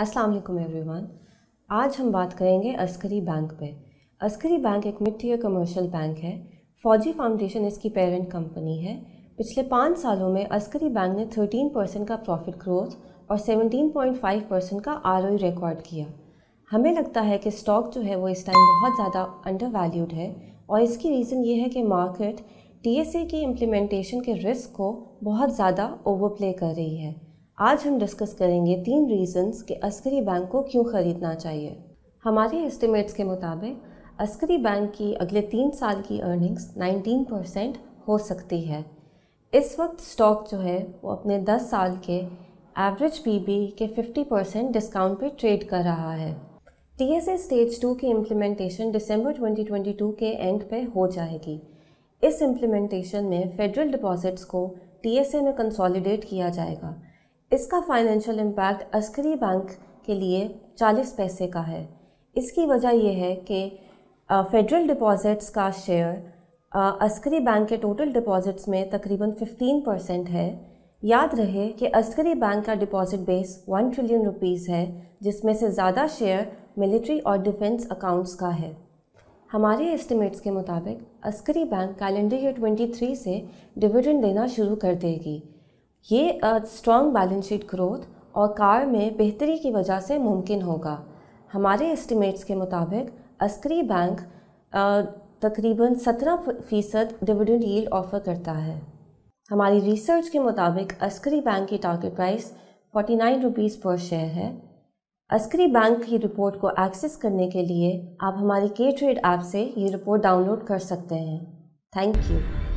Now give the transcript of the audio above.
अस्सलाम वालेकुम एवरीवन आज हम बात करेंगे अस्करी बैंक पे अस्करी बैंक एक मिट्टी टीयर कमर्शियल बैंक है फौजी फाउंडेशन इसकी पेरेंट कंपनी है पिछले पाँच सालों में अस्करी बैंक ने 13 परसेंट का प्रॉफिट ग्रोथ और 17.5 परसेंट का आर रिकॉर्ड किया हमें लगता है कि स्टॉक जो है वो इस टाइम बहुत ज़्यादा अंडर वैल्यूड है और इसकी रीज़न ये है कि मार्केट टी की इम्प्लीमेंटेशन के रिस्क को बहुत ज़्यादा ओवरप्ले कर रही है आज हम डिस्कस करेंगे तीन रीजंस कि अस्करी बैंक को क्यों ख़रीदना चाहिए हमारे एस्टिमेट्स के मुताबिक अस्करी बैंक की अगले तीन साल की अर्निंग्स 19 परसेंट हो सकती है इस वक्त स्टॉक जो है वो अपने 10 साल के एवरेज पीबी के 50 परसेंट डिस्काउंट पर ट्रेड कर रहा है टीएसए स्टेज टू की इम्प्लीमेंटेशन दिसंबर 2022 के एंड पे हो जाएगी इस इम्प्लीमेंटेशन में फेडरल डिपॉजिट्स को टी में कंसोलिडेट किया जाएगा इसका फाइनेंशियल इम्पैक्ट अस्करी बैंक के लिए 40 पैसे का है इसकी वजह यह है कि फेडरल डिपॉजिट्स का शेयर अस्करी बैंक के टोटल डिपॉजिट्स में तकरीबन 15 परसेंट है याद रहे कि अस्करी बैंक का deposit base one trillion rupees है जिसमें से ज़्यादा शेयर मिलिट्री और डिफेंस अकाउंट्स का है हमारे एस्टिमेट्स के मुताबिक अस्करी बैंक कैलेंडर ईयर 23 से डिविडेंड देना शुरू कर देगी ये स्ट्रॉन्ग बैलेंस शीट ग्रोथ और कार में बेहतरी की वजह से मुमकिन होगा हमारे एस्टिमेट्स के मुताबिक अस्करी बैंक तकरीबन 17 फ़ीसद डिविडेंड यील्ड ऑफ़र करता है हमारी रिसर्च के मुताबिक अस्करी बैंक की target price forty nine rupees पर शेयर है अस्करी बैंक की रिपोर्ट को एक्सेस करने के लिए आप हमारी के ट्रेड ऐप से ये रिपोर्ट डाउनलोड कर सकते हैं थैंक यू